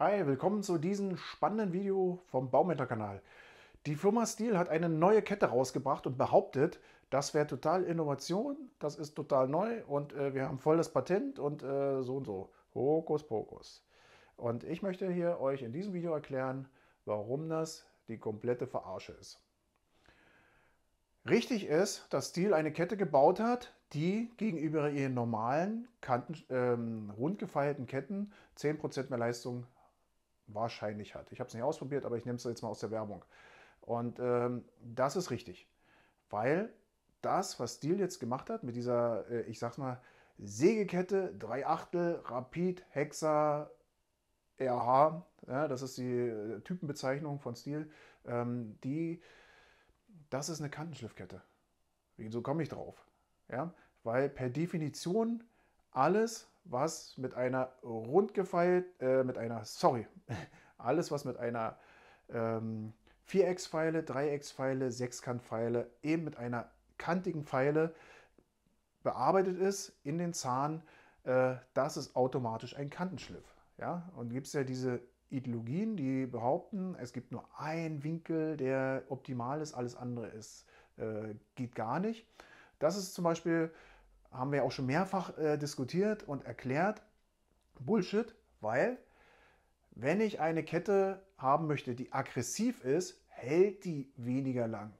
Hi, willkommen zu diesem spannenden Video vom Baumeter-Kanal. Die Firma Steel hat eine neue Kette rausgebracht und behauptet, das wäre total Innovation, das ist total neu und äh, wir haben volles Patent und äh, so und so. Hokus pokus. Und ich möchte hier euch in diesem Video erklären, warum das die komplette Verarsche ist. Richtig ist, dass Steel eine Kette gebaut hat, die gegenüber ihren normalen, ähm, rund gefeilten Ketten 10% mehr Leistung wahrscheinlich hat. Ich habe es nicht ausprobiert, aber ich nehme es jetzt mal aus der Werbung. Und ähm, das ist richtig, weil das, was Steele jetzt gemacht hat mit dieser, äh, ich sag's mal, Sägekette, Achtel, Rapid, Hexa, RH, ja, das ist die äh, Typenbezeichnung von Steele, ähm, die, das ist eine Kantenschliffkette. Wieso komme ich drauf. Ja? Weil per Definition alles, was mit einer rundgefeilt, äh, mit einer, sorry, alles, was mit einer ähm, Viereckspfeile, Dreieckspfeile, Sechskantpfeile, eben mit einer kantigen Pfeile bearbeitet ist in den Zahn, äh, das ist automatisch ein Kantenschliff. Ja? Und gibt es ja diese Ideologien, die behaupten, es gibt nur einen Winkel, der optimal ist, alles andere ist, äh, geht gar nicht. Das ist zum Beispiel haben wir auch schon mehrfach äh, diskutiert und erklärt, Bullshit, weil wenn ich eine Kette haben möchte, die aggressiv ist, hält die weniger lang.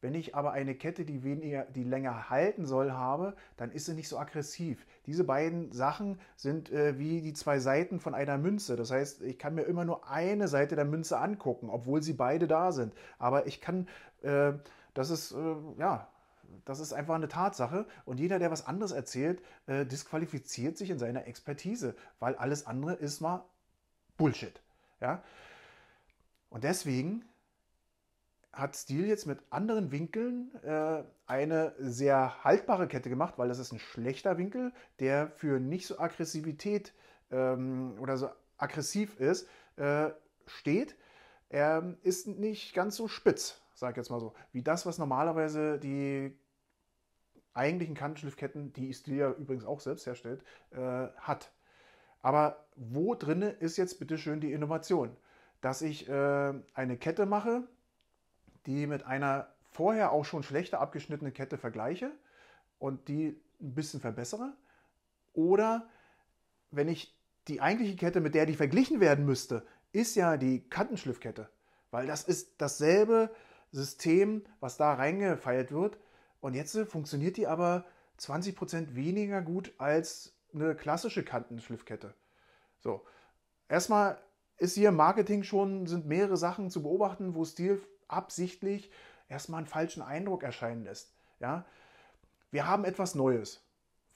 Wenn ich aber eine Kette, die, weniger, die länger halten soll, habe, dann ist sie nicht so aggressiv. Diese beiden Sachen sind äh, wie die zwei Seiten von einer Münze. Das heißt, ich kann mir immer nur eine Seite der Münze angucken, obwohl sie beide da sind. Aber ich kann, äh, das ist, äh, ja, das ist einfach eine Tatsache. Und jeder, der was anderes erzählt, äh, disqualifiziert sich in seiner Expertise, weil alles andere ist mal Bullshit. Ja? Und deswegen hat Stil jetzt mit anderen Winkeln äh, eine sehr haltbare Kette gemacht, weil das ist ein schlechter Winkel, der für nicht so Aggressivität ähm, oder so aggressiv ist, äh, steht. Er ähm, ist nicht ganz so spitz, sag ich jetzt mal so, wie das, was normalerweise die eigentlichen Kantenschliffketten, die Istilia übrigens auch selbst herstellt, äh, hat. Aber wo drin ist jetzt bitte schön die Innovation? Dass ich äh, eine Kette mache, die mit einer vorher auch schon schlechter abgeschnittenen Kette vergleiche und die ein bisschen verbessere. Oder wenn ich die eigentliche Kette, mit der die verglichen werden müsste, ist ja die Kantenschliffkette. Weil das ist dasselbe System, was da reingefeilt wird, und jetzt äh, funktioniert die aber 20% weniger gut als eine klassische Kantenschliffkette. So, erstmal ist hier im Marketing schon, sind mehrere Sachen zu beobachten, wo Stil absichtlich erstmal einen falschen Eindruck erscheinen lässt. Ja? Wir haben etwas Neues.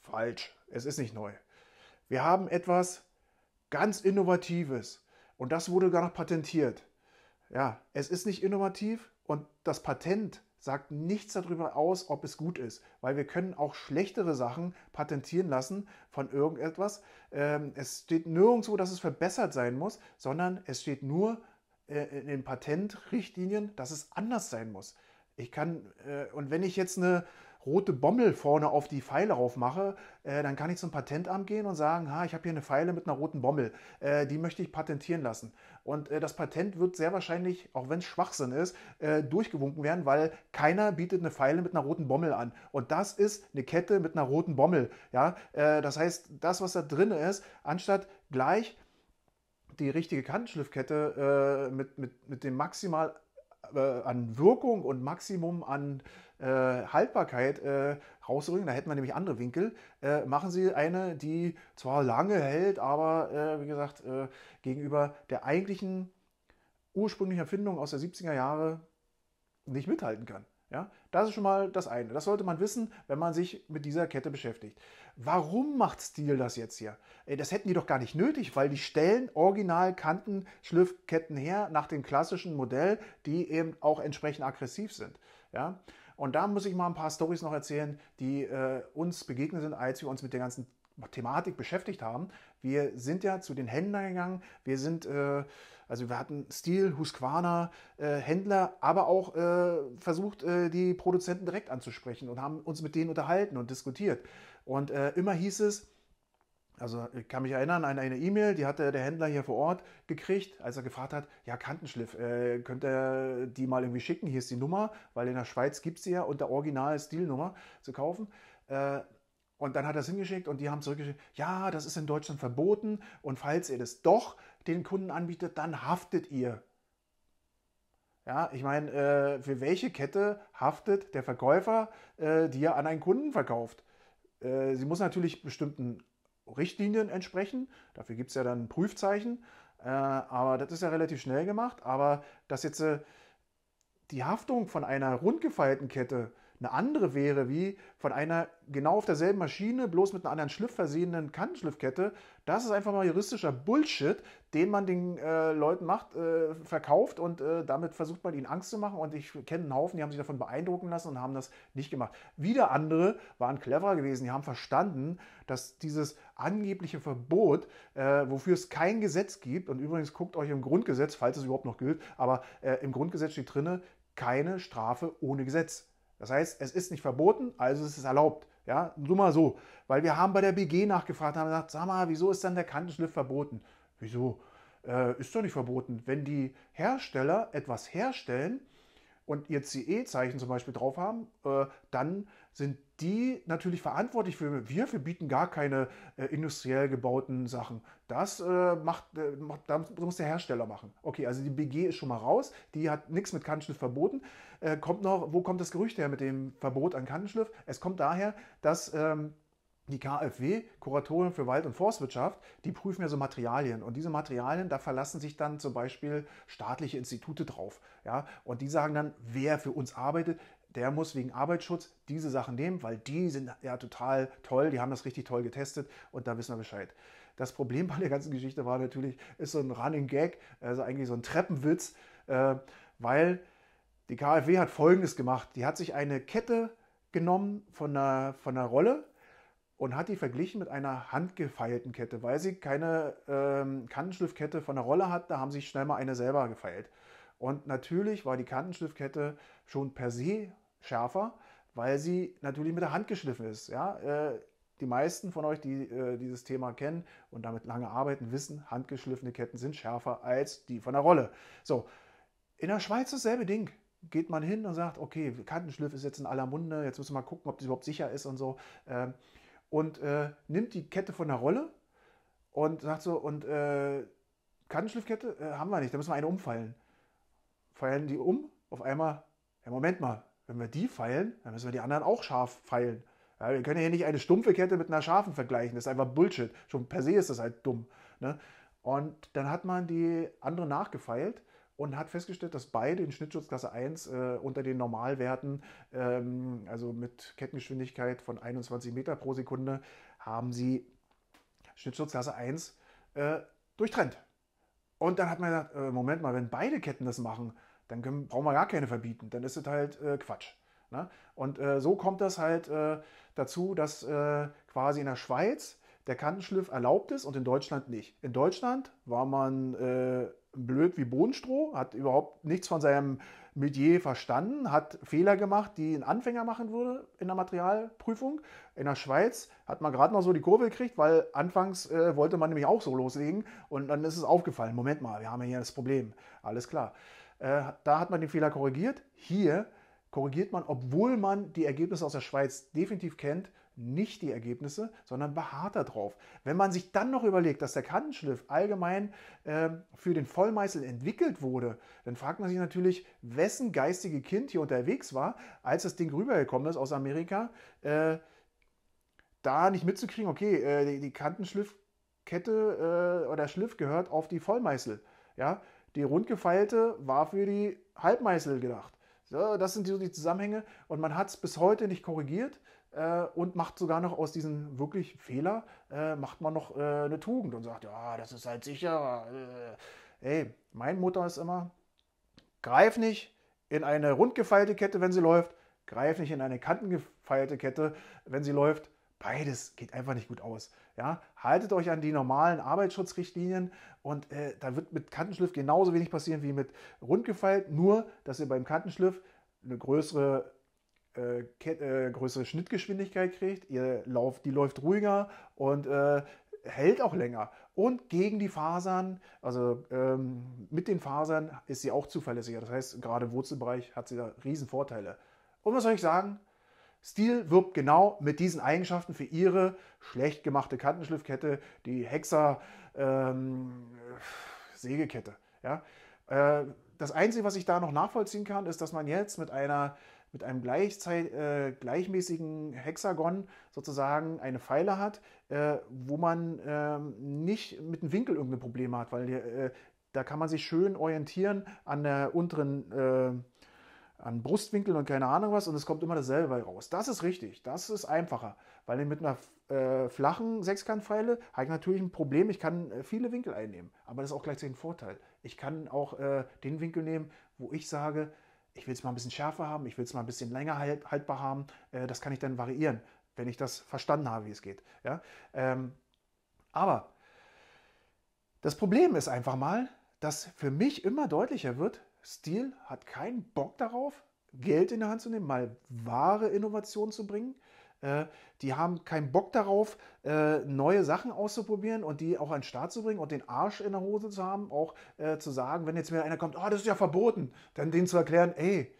Falsch, es ist nicht neu. Wir haben etwas ganz Innovatives und das wurde gar noch patentiert. Ja, es ist nicht innovativ und das Patent sagt nichts darüber aus, ob es gut ist, weil wir können auch schlechtere Sachen patentieren lassen von irgendetwas. Ähm, es steht nirgendwo, dass es verbessert sein muss, sondern es steht nur äh, in den Patentrichtlinien, dass es anders sein muss. Ich kann, äh, und wenn ich jetzt eine, rote Bommel vorne auf die Pfeile raufmache, äh, dann kann ich zum Patentamt gehen und sagen, ha, ich habe hier eine Pfeile mit einer roten Bommel, äh, die möchte ich patentieren lassen. Und äh, das Patent wird sehr wahrscheinlich, auch wenn es Schwachsinn ist, äh, durchgewunken werden, weil keiner bietet eine Pfeile mit einer roten Bommel an. Und das ist eine Kette mit einer roten Bommel. Ja? Äh, das heißt, das, was da drin ist, anstatt gleich die richtige Kantenschliffkette äh, mit, mit, mit dem maximal äh, an Wirkung und Maximum an äh, Haltbarkeit äh, rauszurücken, da hätten wir nämlich andere Winkel, äh, machen Sie eine, die zwar lange hält, aber äh, wie gesagt, äh, gegenüber der eigentlichen ursprünglichen Erfindung aus der 70er Jahre nicht mithalten kann. Ja, das ist schon mal das eine. Das sollte man wissen, wenn man sich mit dieser Kette beschäftigt. Warum macht Stil das jetzt hier? Das hätten die doch gar nicht nötig, weil die stellen original Kantenschliffketten her nach dem klassischen Modell, die eben auch entsprechend aggressiv sind. Ja, und da muss ich mal ein paar Stories noch erzählen, die äh, uns begegnet sind, als wir uns mit der ganzen Thematik beschäftigt haben. Wir sind ja zu den Händlern gegangen. Wir sind, äh, also wir hatten Stil, Husqvarna, äh, Händler, aber auch äh, versucht, äh, die Produzenten direkt anzusprechen und haben uns mit denen unterhalten und diskutiert. Und äh, immer hieß es, also ich äh, kann mich erinnern an eine E-Mail, die hatte der Händler hier vor Ort gekriegt, als er gefragt hat, ja, Kantenschliff, äh, könnt ihr die mal irgendwie schicken? Hier ist die Nummer, weil in der Schweiz gibt es sie ja unter original Stilnummer zu kaufen. Äh, und dann hat er es hingeschickt und die haben zurückgeschickt, ja, das ist in Deutschland verboten und falls ihr das doch den Kunden anbietet, dann haftet ihr. Ja, ich meine, äh, für welche Kette haftet der Verkäufer, äh, die er an einen Kunden verkauft? Äh, sie muss natürlich bestimmten Richtlinien entsprechen. Dafür gibt es ja dann Prüfzeichen. Äh, aber das ist ja relativ schnell gemacht. Aber dass jetzt äh, die Haftung von einer rundgefeilten Kette eine andere wäre wie von einer genau auf derselben Maschine, bloß mit einer anderen Schliff versehenen Kantenschliffkette. Das ist einfach mal juristischer Bullshit, den man den äh, Leuten macht, äh, verkauft und äh, damit versucht man ihnen Angst zu machen. Und ich kenne einen Haufen, die haben sich davon beeindrucken lassen und haben das nicht gemacht. Wieder andere waren cleverer gewesen, die haben verstanden, dass dieses angebliche Verbot, äh, wofür es kein Gesetz gibt, und übrigens guckt euch im Grundgesetz, falls es überhaupt noch gilt, aber äh, im Grundgesetz steht drinne, keine Strafe ohne Gesetz. Das heißt, es ist nicht verboten, also es ist erlaubt. Ja, nur mal so. Weil wir haben bei der BG nachgefragt und haben gesagt, sag mal, wieso ist dann der Kantenschliff verboten? Wieso? Äh, ist doch nicht verboten. Wenn die Hersteller etwas herstellen, und ihr CE-Zeichen zum Beispiel drauf haben, äh, dann sind die natürlich verantwortlich für. Wir verbieten gar keine äh, industriell gebauten Sachen. Das äh, macht, äh, macht, das muss der Hersteller machen. Okay, also die BG ist schon mal raus. Die hat nichts mit Kantenschliff verboten. Äh, kommt noch, wo kommt das Gerücht her mit dem Verbot an Kantenschliff? Es kommt daher, dass ähm, die KfW, Kuratorium für Wald- und Forstwirtschaft, die prüfen ja so Materialien. Und diese Materialien, da verlassen sich dann zum Beispiel staatliche Institute drauf. Ja? Und die sagen dann, wer für uns arbeitet, der muss wegen Arbeitsschutz diese Sachen nehmen, weil die sind ja total toll, die haben das richtig toll getestet und da wissen wir Bescheid. Das Problem bei der ganzen Geschichte war natürlich, ist so ein Running Gag, also eigentlich so ein Treppenwitz, äh, weil die KfW hat Folgendes gemacht. Die hat sich eine Kette genommen von einer, von einer Rolle, und hat die verglichen mit einer handgefeilten Kette. Weil sie keine ähm, Kantenschliffkette von der Rolle hat, da haben sie schnell mal eine selber gefeilt. Und natürlich war die Kantenschliffkette schon per se schärfer, weil sie natürlich mit der Hand geschliffen ist. Ja? Äh, die meisten von euch, die äh, dieses Thema kennen und damit lange arbeiten, wissen, handgeschliffene Ketten sind schärfer als die von der Rolle. So, in der Schweiz dasselbe Ding. Geht man hin und sagt, okay, Kantenschliff ist jetzt in aller Munde, jetzt müssen wir mal gucken, ob das überhaupt sicher ist und so. Ähm, und äh, nimmt die Kette von der Rolle und sagt so, und äh, Kantenschliffkette äh, haben wir nicht, da müssen wir eine umfeilen. Feilen die um, auf einmal, ja Moment mal, wenn wir die feilen, dann müssen wir die anderen auch scharf feilen. Ja, wir können ja hier nicht eine stumpfe Kette mit einer scharfen vergleichen, das ist einfach Bullshit. Schon per se ist das halt dumm. Ne? Und dann hat man die andere nachgefeilt und hat festgestellt, dass beide in Schnittschutzklasse 1 äh, unter den Normalwerten, ähm, also mit Kettengeschwindigkeit von 21 Meter pro Sekunde, haben sie Schnittschutzklasse 1 äh, durchtrennt. Und dann hat man gesagt, äh, Moment mal, wenn beide Ketten das machen, dann können, brauchen wir gar keine verbieten, dann ist es halt äh, Quatsch. Ne? Und äh, so kommt das halt äh, dazu, dass quasi in der Schweiz der Kantenschliff erlaubt ist und in Deutschland nicht. In Deutschland war man blöd wie Bodenstroh, hat überhaupt nichts von seinem Metier verstanden, hat Fehler gemacht, die ein Anfänger machen würde in der Materialprüfung. In der Schweiz hat man gerade noch so die Kurve gekriegt, weil anfangs äh, wollte man nämlich auch so loslegen und dann ist es aufgefallen, Moment mal, wir haben ja hier das Problem, alles klar. Äh, da hat man den Fehler korrigiert. Hier korrigiert man, obwohl man die Ergebnisse aus der Schweiz definitiv kennt, nicht die Ergebnisse, sondern beharrt darauf. Wenn man sich dann noch überlegt, dass der Kantenschliff allgemein äh, für den Vollmeißel entwickelt wurde, dann fragt man sich natürlich, wessen geistige Kind hier unterwegs war, als das Ding rübergekommen ist aus Amerika, äh, da nicht mitzukriegen, okay, äh, die, die Kantenschliffkette äh, oder Schliff gehört auf die Vollmeißel. Ja? Die rundgefeilte war für die Halbmeißel gedacht. So, das sind so die Zusammenhänge und man hat es bis heute nicht korrigiert äh, und macht sogar noch aus diesem wirklich Fehler, äh, macht man noch äh, eine Tugend und sagt, ja, das ist halt sicherer. Äh, ey, mein Mutter ist immer, greif nicht in eine rundgefeilte Kette, wenn sie läuft, greif nicht in eine kantengefeilte Kette, wenn sie läuft. Beides geht einfach nicht gut aus. Ja? Haltet euch an die normalen Arbeitsschutzrichtlinien und äh, da wird mit Kantenschliff genauso wenig passieren wie mit rundgefeilt, nur dass ihr beim Kantenschliff eine größere äh, äh, größere Schnittgeschwindigkeit kriegt, ihr Lauf, die läuft ruhiger und äh, hält auch länger. Und gegen die Fasern, also ähm, mit den Fasern ist sie auch zuverlässiger. Das heißt, gerade im Wurzelbereich hat sie da riesen Vorteile. Und was soll ich sagen? Stil wirbt genau mit diesen Eigenschaften für ihre schlecht gemachte Kantenschliffkette, die Hexer ähm, Sägekette. Ja? Äh, das Einzige, was ich da noch nachvollziehen kann, ist, dass man jetzt mit einer mit einem äh, gleichmäßigen Hexagon sozusagen eine Pfeile hat, äh, wo man äh, nicht mit dem Winkel irgendein Problem hat, weil äh, da kann man sich schön orientieren an der unteren äh, an Brustwinkel und keine Ahnung was und es kommt immer dasselbe raus. Das ist richtig, das ist einfacher, weil mit einer äh, flachen Sechskantpfeile habe ich natürlich ein Problem, ich kann äh, viele Winkel einnehmen, aber das ist auch gleichzeitig ein Vorteil. Ich kann auch äh, den Winkel nehmen, wo ich sage, ich will es mal ein bisschen schärfer haben, ich will es mal ein bisschen länger halt, haltbar haben, äh, das kann ich dann variieren, wenn ich das verstanden habe, wie es geht. Ja? Ähm, aber das Problem ist einfach mal, dass für mich immer deutlicher wird, Stil hat keinen Bock darauf, Geld in der Hand zu nehmen, mal wahre Innovationen zu bringen, äh, die haben keinen Bock darauf, äh, neue Sachen auszuprobieren und die auch an den Start zu bringen und den Arsch in der Hose zu haben, auch äh, zu sagen, wenn jetzt wieder einer kommt, oh, das ist ja verboten, dann denen zu erklären, ey,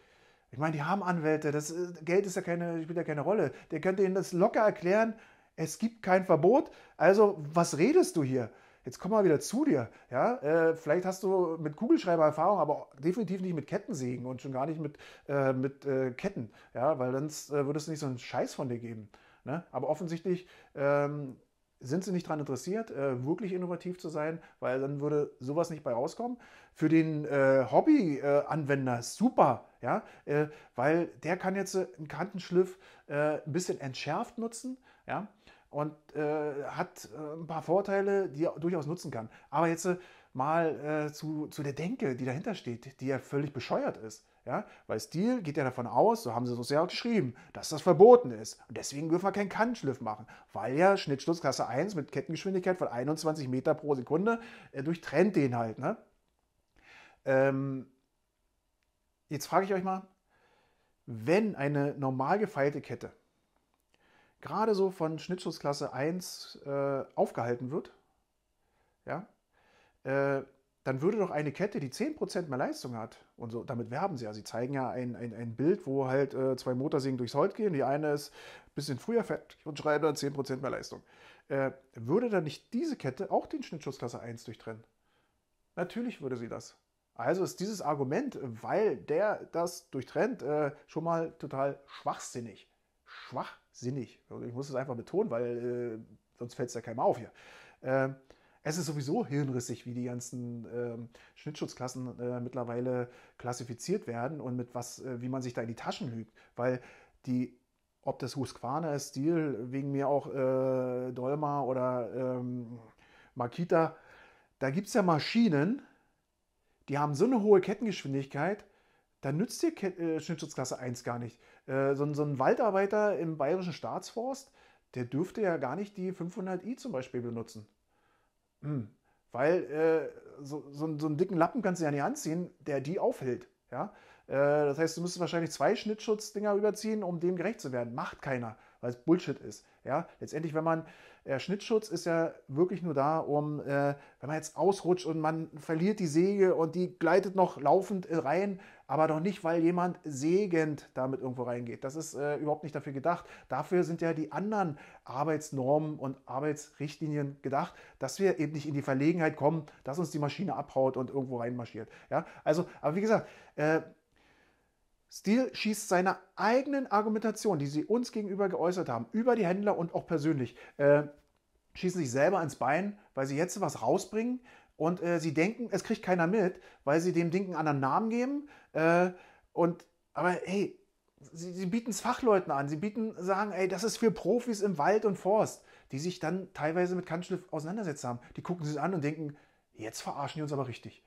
ich meine, die haben Anwälte, das Geld ist ja keine, spielt ja keine Rolle. Der könnte ihnen das locker erklären, es gibt kein Verbot, also was redest du hier? jetzt komm mal wieder zu dir. Ja, äh, vielleicht hast du mit Kugelschreiber Erfahrung, aber definitiv nicht mit Kettensägen und schon gar nicht mit, äh, mit äh, Ketten. Ja, weil dann würdest du nicht so einen Scheiß von dir geben. Ne? Aber offensichtlich ähm, sind sie nicht daran interessiert, äh, wirklich innovativ zu sein, weil dann würde sowas nicht bei rauskommen. Für den äh, Hobby-Anwender super, ja, äh, weil der kann jetzt einen Kantenschliff ein bisschen entschärft nutzen, ja, und äh, hat äh, ein paar Vorteile, die er durchaus nutzen kann. Aber jetzt äh, mal äh, zu, zu der Denke, die dahinter steht, die ja völlig bescheuert ist. Ja? Weil Stil geht ja davon aus, so haben sie es ja auch geschrieben, dass das verboten ist. Und deswegen dürfen wir keinen Kantenschliff machen, weil ja Schnittschlussklasse 1 mit Kettengeschwindigkeit von 21 Meter pro Sekunde äh, durchtrennt den halt. Ne? Ähm, jetzt frage ich euch mal, wenn eine normal gefeilte Kette gerade so von Schnittschutzklasse 1 äh, aufgehalten wird, ja, äh, dann würde doch eine Kette, die 10% mehr Leistung hat, und so, damit werben sie ja. Sie zeigen ja ein, ein, ein Bild, wo halt äh, zwei Motorsägen durchs Holz gehen. Die eine ist ein bisschen früher fertig und schreiben dann 10% mehr Leistung. Äh, würde dann nicht diese Kette auch den Schnittschutzklasse 1 durchtrennen? Natürlich würde sie das. Also ist dieses Argument, weil der das durchtrennt, äh, schon mal total schwachsinnig. Schwach sinnig. Also ich muss es einfach betonen, weil äh, sonst fällt es ja keinem auf hier. Äh, es ist sowieso hirnrissig, wie die ganzen ähm, Schnittschutzklassen äh, mittlerweile klassifiziert werden und mit was, äh, wie man sich da in die Taschen lügt. Weil die, ob das Husqvarna ist, Stil, wegen mir auch äh, Dolma oder ähm, Makita, da gibt es ja Maschinen, die haben so eine hohe Kettengeschwindigkeit, dann nützt dir äh, Schnittschutzklasse 1 gar nicht. Äh, so, ein Waldarbeiter im bayerischen Staatsforst, der dürfte ja gar nicht die 500i zum Beispiel benutzen. Hm, weil äh, so, einen dicken Lappen kannst du ja nicht anziehen, der die aufhält. das heißt, du müsstest wahrscheinlich zwei Schnittschutzdinger überziehen, um dem gerecht zu werden. Macht keiner, weil es Bullshit ist. Letztendlich, wenn man, Schnittschutz ist ja wirklich nur da, um, wenn man jetzt ausrutscht und man verliert die Säge und die gleitet noch laufend rein aber doch nicht, weil jemand segend damit irgendwo reingeht. Das ist äh, überhaupt nicht dafür gedacht. Dafür sind ja die anderen Arbeitsnormen und Arbeitsrichtlinien gedacht, dass wir eben nicht in die Verlegenheit kommen, dass uns die Maschine abhaut und irgendwo reinmarschiert. Ja, also, aber wie gesagt, äh, Steele schießt seine eigenen Argumentationen, die sie uns gegenüber geäußert haben, über die Händler und auch persönlich, äh, schießen sich selber ins Bein, weil sie jetzt was rausbringen, und äh, sie denken, es kriegt keiner mit, weil sie dem Ding einen anderen Namen geben. Äh, und, aber hey, sie, sie bieten es Fachleuten an. Sie bieten, sagen, ey, das ist für Profis im Wald und Forst, die sich dann teilweise mit Kantschliff auseinandersetzt haben. Die gucken sie an und denken, jetzt verarschen die uns aber richtig.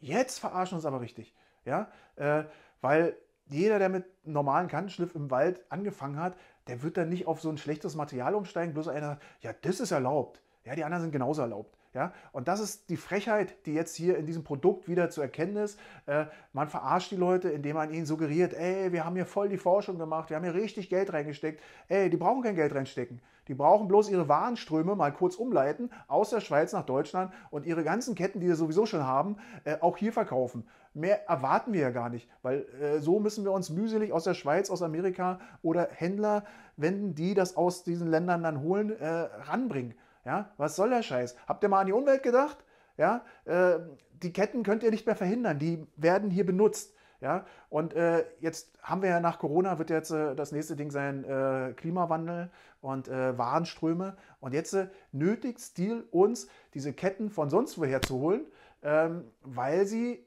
Jetzt verarschen uns aber richtig. Ja, äh, weil jeder, der mit normalen Kantenschliff im Wald angefangen hat, der wird dann nicht auf so ein schlechtes Material umsteigen, bloß einer, ja, das ist erlaubt. Ja, die anderen sind genauso erlaubt. Ja? Und das ist die Frechheit, die jetzt hier in diesem Produkt wieder zu erkennen ist. Äh, man verarscht die Leute, indem man ihnen suggeriert, ey, wir haben hier voll die Forschung gemacht, wir haben hier richtig Geld reingesteckt. Ey, die brauchen kein Geld reinstecken. Die brauchen bloß ihre Warenströme mal kurz umleiten aus der Schweiz nach Deutschland und ihre ganzen Ketten, die sie sowieso schon haben, äh, auch hier verkaufen. Mehr erwarten wir ja gar nicht, weil äh, so müssen wir uns mühselig aus der Schweiz, aus Amerika oder Händler wenden, die das aus diesen Ländern dann holen, äh, ranbringen. Ja, was soll der Scheiß? Habt ihr mal an die Umwelt gedacht? Ja, äh, die Ketten könnt ihr nicht mehr verhindern, die werden hier benutzt. Ja, und äh, jetzt haben wir ja nach Corona wird jetzt äh, das nächste Ding sein äh, Klimawandel und äh, Warenströme. Und jetzt äh, nötigt Stil uns, diese Ketten von sonst woher zu holen, ähm, weil sie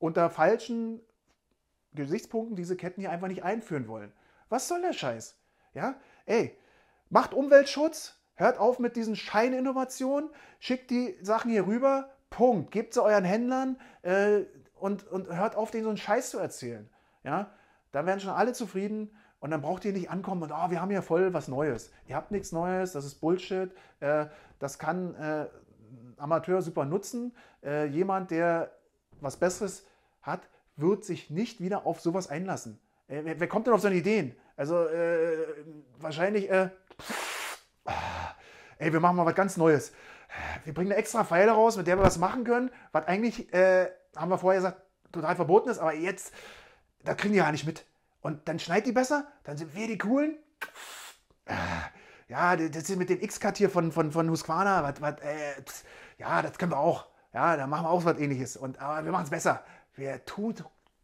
unter falschen Gesichtspunkten diese Ketten hier einfach nicht einführen wollen. Was soll der Scheiß? Ja, ey, macht Umweltschutz, Hört auf mit diesen Scheininnovationen, schickt die Sachen hier rüber, Punkt. Gebt sie euren Händlern äh, und, und hört auf, denen so einen Scheiß zu erzählen. Ja? Dann werden schon alle zufrieden und dann braucht ihr nicht ankommen und oh, wir haben ja voll was Neues. Ihr habt nichts Neues, das ist Bullshit. Äh, das kann äh, Amateur super nutzen. Äh, jemand, der was Besseres hat, wird sich nicht wieder auf sowas einlassen. Äh, wer, wer, kommt denn auf so eine Ideen? Also äh, wahrscheinlich, äh, ey, wir machen mal was ganz Neues. Wir bringen eine extra Pfeile raus, mit der wir was machen können, was eigentlich, äh, haben wir vorher gesagt, total verboten ist, aber jetzt, da kriegen die ja nicht mit. Und dann schneidet die besser, dann sind wir die Coolen. Ja, das ist mit dem X-Cut hier von, von, von Husqvarna, was, was, äh, ja, das können wir auch. Ja, da machen wir auch was ähnliches. Und, aber wir machen es besser. Wir tun,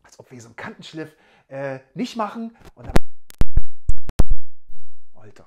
als ob wir so einen Kantenschliff äh, nicht machen. Und dann Alter.